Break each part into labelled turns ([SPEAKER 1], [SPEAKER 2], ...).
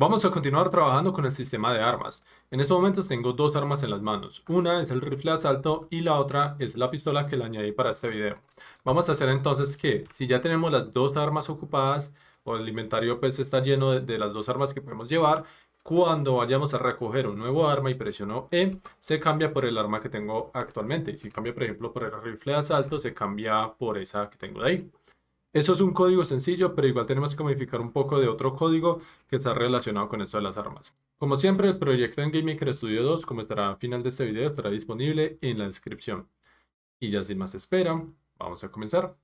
[SPEAKER 1] Vamos a continuar trabajando con el sistema de armas. En estos momentos tengo dos armas en las manos. Una es el rifle de asalto y la otra es la pistola que le añadí para este video. Vamos a hacer entonces que, si ya tenemos las dos armas ocupadas, o el inventario pues está lleno de, las dos armas que podemos llevar, cuando vayamos a recoger un nuevo arma y presiono E, se cambia por el arma que tengo actualmente. si cambia, por ejemplo, por el rifle de asalto, se cambia por esa que tengo de ahí. Eso es un código sencillo, pero igual tenemos que modificar un poco de otro código que está relacionado con esto de las armas. Como siempre, el proyecto en GameMaker Studio 2, como estará al final de este video, estará disponible en la descripción. Y ya sin más espera, vamos a comenzar.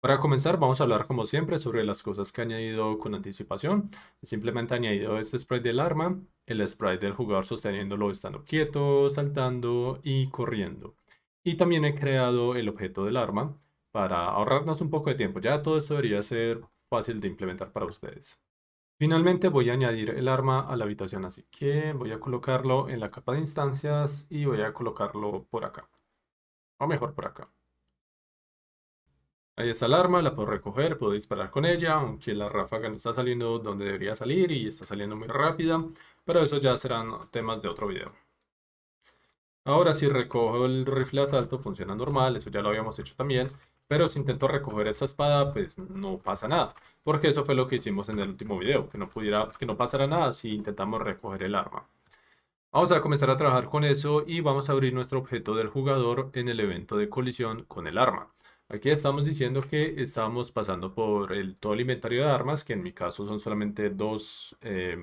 [SPEAKER 1] Para comenzar vamos a hablar como siempre sobre las cosas que he añadido con anticipación. Simplemente he añadido este sprite del arma, el sprite del jugador sosteniéndolo estando quieto, saltando y corriendo. Y también he creado el objeto del arma, para ahorrarnos un poco de tiempo. Ya todo esto debería ser fácil de implementar para ustedes. Finalmente voy a añadir el arma a la habitación, así que voy a colocarlo en la capa de instancias y voy a colocarlo por acá. O mejor por acá. Ahí está el arma, la puedo recoger, puedo disparar con ella, aunque la ráfaga no está saliendo donde debería salir y está saliendo muy rápida, pero eso ya serán temas de otro video. Ahora si recojo el rifle de asalto funciona normal, eso ya lo habíamos hecho también, pero si intento recoger esa espada, pues no pasa nada, porque eso fue lo que hicimos en el último video, que no, pudiera, que no pasara nada si intentamos recoger el arma. Vamos a comenzar a trabajar con eso y vamos a abrir nuestro objeto del jugador en el evento de colisión con el arma. Aquí estamos diciendo que estamos pasando por el, todo el inventario de armas, que en mi caso son solamente dos eh,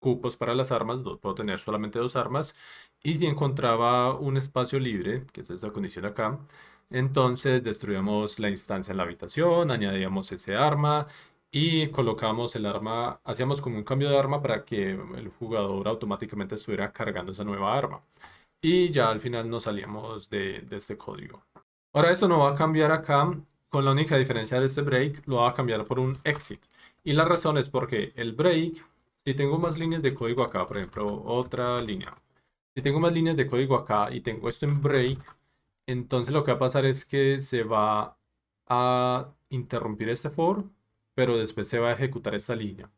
[SPEAKER 1] cupos para las armas, puedo tener solamente dos armas, y si encontraba un espacio libre, que es esta condición acá, entonces destruíamos la instancia en la habitación, añadíamos ese arma y colocamos el arma, hacíamos como un cambio de arma para que el jugador automáticamente estuviera cargando esa nueva arma. Y ya al final nos salíamos de, este código. Ahora esto no va a cambiar acá, con la única diferencia de este break, lo va a cambiar por un exit. Y la razón es porque el break, si tengo más líneas de código acá, por ejemplo, otra línea. Si tengo más líneas de código acá y tengo esto en break, entonces lo que va a pasar es que se va a interrumpir este for, pero después se va a ejecutar esta línea.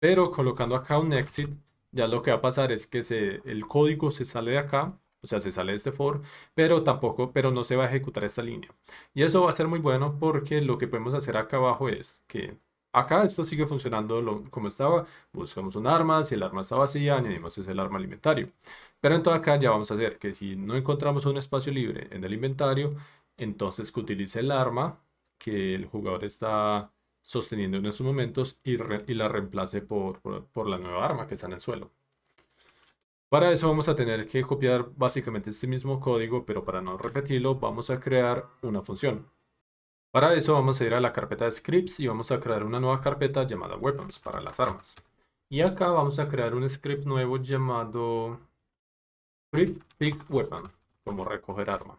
[SPEAKER 1] Pero colocando acá un exit, ya lo que va a pasar es que el código se sale de acá, o sea, se sale de este for, pero tampoco, pero no se va a ejecutar esta línea. Y eso va a ser muy bueno porque lo que podemos hacer acá abajo es que Acá esto sigue funcionando como estaba. Buscamos un arma, si el arma está vacía, añadimos ese arma al inventario. Pero entonces acá ya vamos a hacer que si no encontramos un espacio libre en el inventario, entonces que utilice el arma que el jugador está sosteniendo en esos momentos y, la reemplace por, por la nueva arma que está en el suelo. Para eso vamos a tener que copiar básicamente este mismo código, pero para no repetirlo vamos a crear una función. Para eso vamos a ir a la carpeta de scripts y vamos a crear una nueva carpeta llamada weapons para las armas. Y acá vamos a crear un script nuevo llamado script pick weapon, como recoger arma.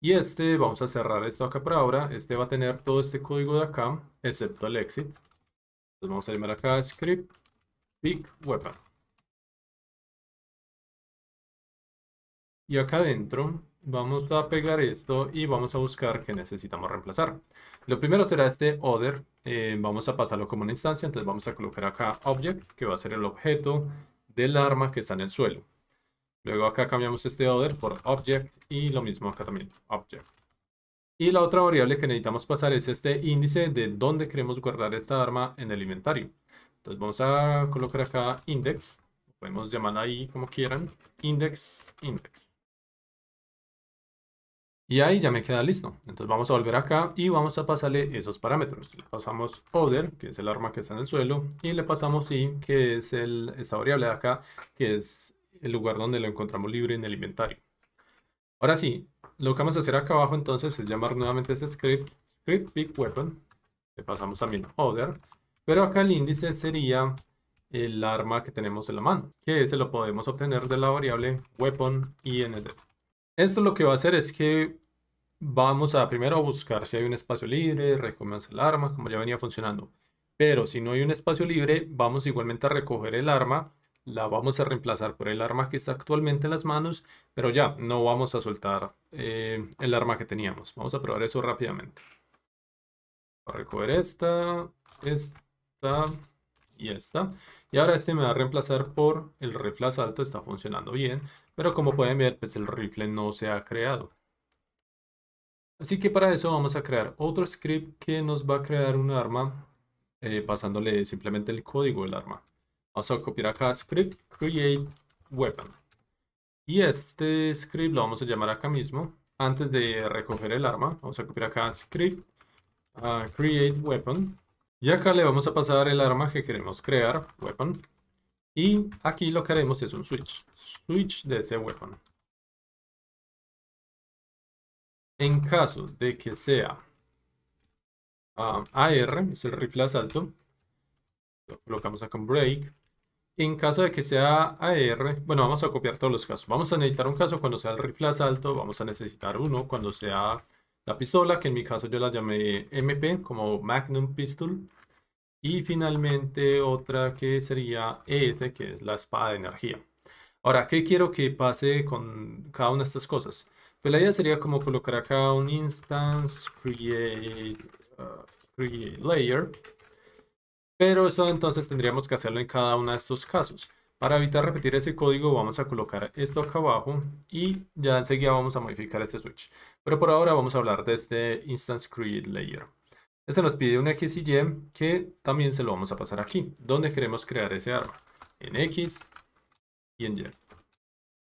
[SPEAKER 1] Y este, vamos a cerrar esto acá por ahora, este va a tener todo este código de acá, excepto el exit. Entonces vamos a llamar acá script pick weapon. Y acá adentro Vamos a pegar esto y vamos a buscar qué necesitamos reemplazar. Lo primero será este other. Eh, vamos a pasarlo como una instancia. Entonces vamos a colocar acá object, que va a ser el objeto del arma que está en el suelo. Luego acá cambiamos este other por object y lo mismo acá también, object. Y la otra variable que necesitamos pasar es este índice de dónde queremos guardar esta arma en el inventario. Entonces vamos a colocar acá index, podemos llamarla ahí como quieran, index, index. Y ahí ya me queda listo. Entonces vamos a volver acá y vamos a pasarle esos parámetros. Le pasamos other, que es el arma que está en el suelo, y le pasamos i, que es el, esta variable de acá, que es el lugar donde lo encontramos libre en el inventario. Ahora sí, lo que vamos a hacer acá abajo entonces es llamar nuevamente ese script, script big weapon. Le pasamos también other, pero acá el índice sería el arma que tenemos en la mano, que ese lo podemos obtener de la variable weapon IND. Esto lo que va a hacer es que vamos a primero a buscar si hay un espacio libre, recogemos el arma, como ya venía funcionando. Pero si no hay un espacio libre, vamos igualmente a recoger el arma, la vamos a reemplazar por el arma que está actualmente en las manos, pero ya, no vamos a soltar eh, el arma que teníamos. Vamos a probar eso rápidamente. A recoger esta, esta, y esta. Y ahora este me va a reemplazar por el rifle asalto, está funcionando bien, pero como pueden ver, pues el rifle no se ha creado. Así que para eso vamos a crear otro script que nos va a crear un arma eh, pasándole simplemente el código del arma. Vamos a copiar acá script create weapon. Y este script lo vamos a llamar acá mismo. Antes de recoger el arma, vamos a copiar acá script ah, create weapon. Y acá le vamos a pasar el arma que queremos crear, weapon. Y aquí lo que haremos es un switch. Switch de ese weapon. En caso de que sea AR, ah, es el rifle asalto, lo colocamos acá en break. En caso de que sea AR, bueno, vamos a copiar todos los casos. Vamos a necesitar un caso cuando sea el rifle asalto, vamos a necesitar uno cuando sea la pistola, que en mi caso yo la llamé MP, como Magnum Pistol. Y finalmente otra que sería ES, que es la espada de energía. Ahora, ¿qué quiero que pase con cada una de estas cosas? Pues la idea sería como colocar acá un instance create, uh, create layer. Pero eso entonces tendríamos que hacerlo en cada uno de estos casos. Para evitar repetir ese código vamos a colocar esto acá abajo y ya enseguida vamos a modificar este switch. Pero por ahora vamos a hablar de este Instance Create Layer. Este nos pide un X y Y que también se lo vamos a pasar aquí, donde queremos crear ese arma, en X y en Y.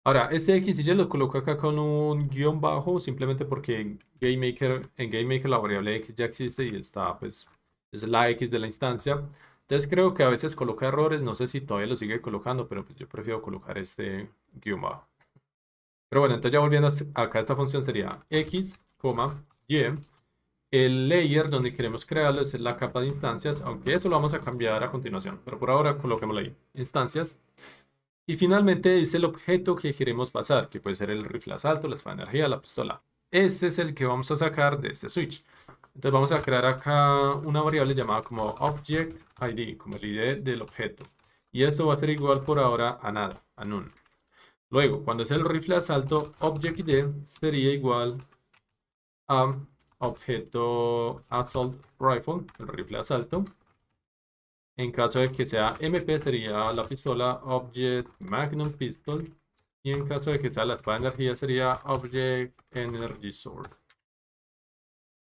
[SPEAKER 1] Ahora, este X y Y lo coloco acá con un guión bajo, simplemente porque en GameMaker, en GameMaker la variable X ya existe y está, pues, es la X de la instancia. Entonces creo que a veces coloca errores, no sé si todavía lo sigue colocando, pero pues, yo prefiero colocar este guión Pero bueno, entonces ya volviendo acá, esta función sería x, y. El layer donde queremos crearlo es la capa de instancias, aunque eso lo vamos a cambiar a continuación, pero por ahora coloquemos ahí, instancias. Y finalmente dice el objeto que queremos pasar, que puede ser el rifle asalto, la espada de energía, la pistola. Ese es el que vamos a sacar de este switch. Entonces vamos a crear acá una variable llamada como object ID, como el ID del objeto. Y esto va a ser igual por ahora a nada, a none. Luego, cuando es el rifle asalto, object ID sería igual a objeto assault rifle, el rifle asalto. En caso de que sea MP sería la pistola Object Magnum Pistol. Y en caso de que sea la espada de energía sería Object Energy Sword.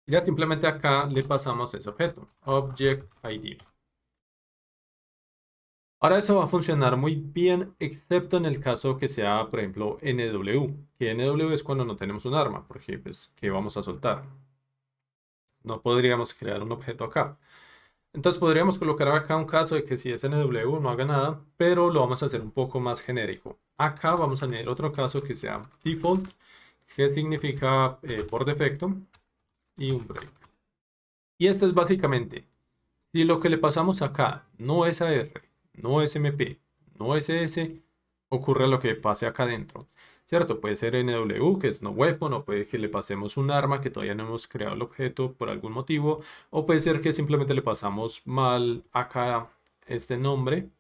[SPEAKER 1] Ya simplemente acá le pasamos ese objeto, object ID. Ahora eso va a funcionar muy bien, excepto en el caso que sea, por ejemplo, NW, que NW es cuando no tenemos un arma, porque pues, ¿qué vamos a soltar? No podríamos crear un objeto acá. Entonces podríamos colocar acá un caso de que si es NW no haga nada, pero lo vamos a hacer un poco más genérico. Acá vamos a añadir otro caso que sea default, que significa eh, por defecto, y un break. Y esto es básicamente, si lo que le pasamos acá no es AR, no es MP, no es S, ocurre lo que pase acá adentro. ¿Cierto? Puede ser NW, que es no weapon, o puede que le pasemos un arma que todavía no hemos creado el objeto por algún motivo, o puede ser que simplemente le pasamos mal acá este nombre.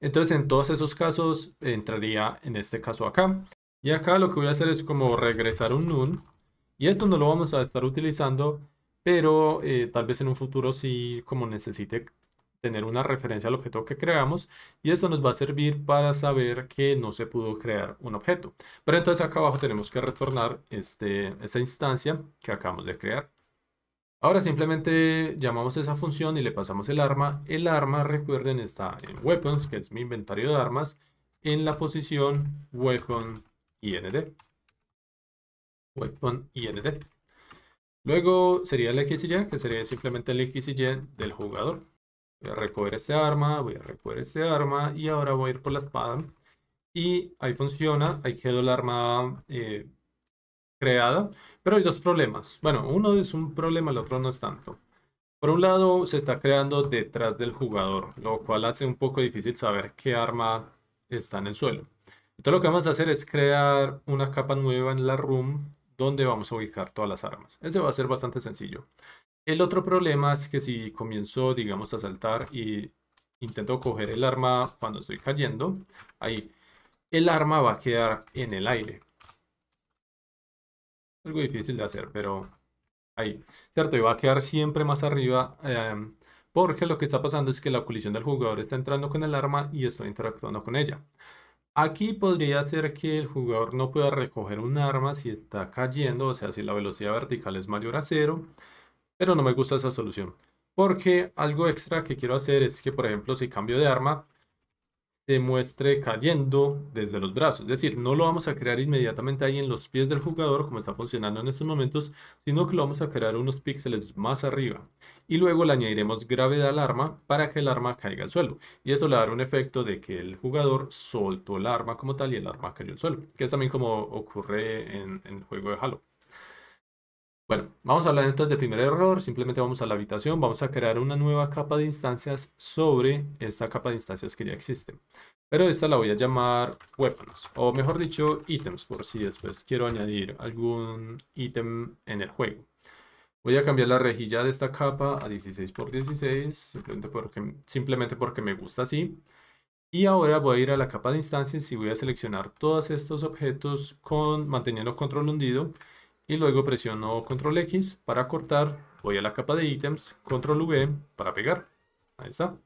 [SPEAKER 1] Entonces en todos esos casos entraría en este caso acá. Y acá lo que voy a hacer es como regresar un nun y esto no lo vamos a estar utilizando, pero eh, tal vez en un futuro sí como necesite tener una referencia al objeto que creamos y eso nos va a servir para saber que no se pudo crear un objeto. Pero entonces acá abajo tenemos que retornar este, esta instancia que acabamos de crear. Ahora simplemente llamamos esa función y le pasamos el arma. El arma, recuerden, está en weapons, que es mi inventario de armas, en la posición weapon IND weapon IND. Luego sería el XY, que sería simplemente el XY del jugador. Voy a recoger este arma, voy a recoger este arma y ahora voy a ir por la espada. Y ahí funciona, ahí quedó el arma eh, creada. Pero hay dos problemas. Bueno, uno es un problema, el otro no es tanto. Por un lado, se está creando detrás del jugador, lo cual hace un poco difícil saber qué arma está en el suelo. Entonces lo que vamos a hacer es crear una capa nueva en la room dónde vamos a ubicar todas las armas. Ese va a ser bastante sencillo. El otro problema es que si comienzo, digamos, a saltar y intento coger el arma cuando estoy cayendo, ahí el arma va a quedar en el aire. Algo difícil de hacer, pero ahí, ¿cierto? Y va a quedar siempre más arriba em, porque lo que está pasando es que la colisión del jugador está entrando con el arma y estoy interactuando con ella. Aquí podría ser que el jugador no pueda recoger un arma si está cayendo, o sea, si la velocidad vertical es mayor a cero, pero no me gusta esa solución. Porque algo extra que quiero hacer es que, por ejemplo, si cambio de arma, se muestre cayendo desde los brazos. Es decir, no lo vamos a crear inmediatamente ahí en los pies del jugador, como está funcionando en estos momentos, sino que lo vamos a crear unos píxeles más arriba. Y luego le añadiremos gravedad al arma para que el arma caiga al suelo. Y eso le dará un efecto de que el jugador soltó el arma como tal y el arma cayó al suelo. Que es también como ocurre en, en el juego de Halo. Bueno, vamos a hablar entonces del primer error. Simplemente vamos a la habitación, vamos a crear una nueva capa de instancias sobre esta capa de instancias que ya existe. Pero esta la voy a llamar weapons, o mejor dicho, ítems, por si después quiero añadir algún ítem en el juego. Voy a cambiar la rejilla de esta capa a 16x16, simplemente porque, simplemente porque me gusta así. Y ahora voy a ir a la capa de instancias y voy a seleccionar todos estos objetos con manteniendo control hundido y luego presiono control X para cortar, voy a la capa de ítems, control V para pegar, ahí está.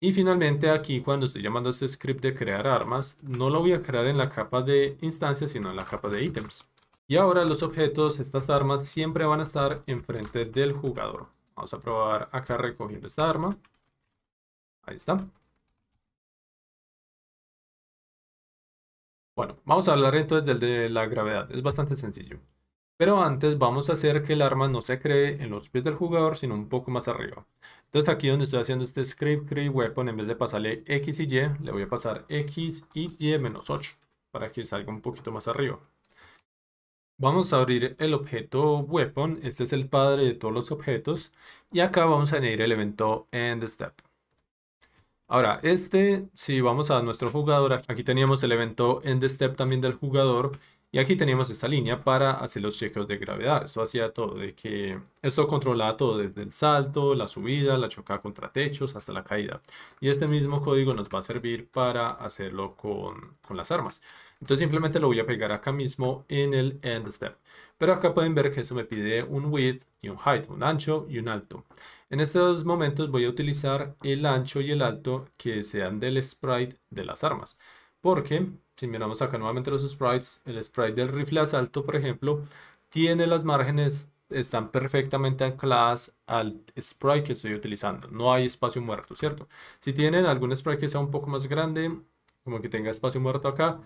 [SPEAKER 1] Y finalmente aquí cuando estoy llamando a este script de crear armas, no lo voy a crear en la capa de instancias, sino en la capa de ítems. Y ahora los objetos, estas armas, siempre van a estar enfrente del jugador. Vamos a probar acá recogiendo esta arma. Ahí está. Bueno, vamos a hablar entonces del de la gravedad, es bastante sencillo. Pero antes vamos a hacer que el arma no se cree en los pies del jugador, sino un poco más arriba. Entonces aquí donde estoy haciendo este script create weapon, en vez de pasarle x y y, le voy a pasar x y y menos 8, para que salga un poquito más arriba. Vamos a abrir el objeto weapon, este es el padre de todos los objetos, y acá vamos a añadir el evento end step. Ahora, este, si vamos a nuestro jugador, aquí teníamos el evento end step también del jugador y aquí teníamos esta línea para hacer los chequeos de gravedad. eso hacía todo, de que esto controlaba todo desde el salto, la subida, la chocada contra techos hasta la caída. Y este mismo código nos va a servir para hacerlo con las armas. Entonces simplemente lo voy a pegar acá mismo en el end step. Pero acá pueden ver que eso me pide un width y un height, un ancho y un alto. En estos momentos voy a utilizar el ancho y el alto que sean del sprite de las armas. Porque si miramos acá nuevamente los sprites, el sprite del rifle asalto, por ejemplo, tiene las márgenes, están perfectamente ancladas al sprite que estoy utilizando. No hay espacio muerto, ¿cierto? Si tienen algún sprite que sea un poco más grande, como que tenga espacio muerto acá,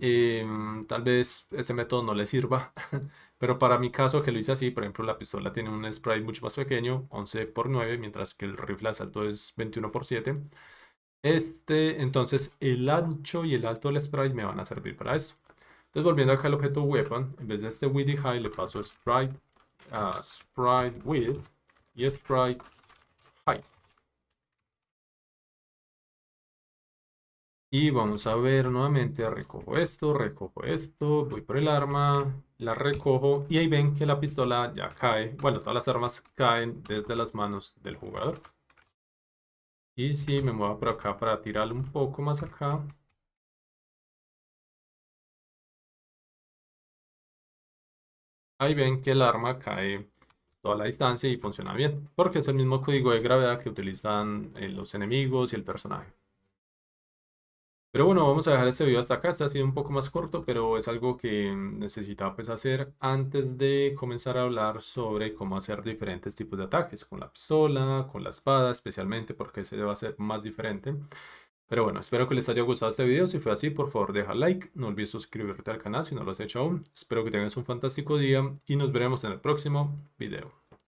[SPEAKER 1] eh, tal vez este método no le sirva, pero para mi caso que lo hice así, por ejemplo, la pistola tiene un sprite mucho más pequeño, 11 x 9, mientras que el rifle asalto es 21 x 7. Este, entonces, el ancho y el alto del sprite me van a servir para eso, Entonces, volviendo acá al objeto weapon, en vez de este width y high, le paso sprite, a ah, sprite width y sprite height. Y vamos a ver nuevamente, recojo esto, recojo esto, voy por el arma, la recojo y ahí ven que la pistola ya cae. Bueno, todas las armas caen desde las manos del jugador. Y si me muevo por acá para tirar un poco más acá. Ahí ven que el arma cae toda la distancia y funciona bien, porque es el mismo código de gravedad que utilizan eh, los enemigos y el personaje. Pero bueno, vamos a dejar este video hasta acá, este ha sido un poco más corto, pero es algo que necesitaba pues hacer antes de comenzar a hablar sobre cómo hacer diferentes tipos de ataques, con la pistola, con la espada especialmente, porque ese va a ser más diferente. Pero bueno, espero que les haya gustado este video, si fue así por favor deja like, no olvides suscribirte al canal si no lo has hecho aún, espero que tengas un fantástico día y nos veremos en el próximo video.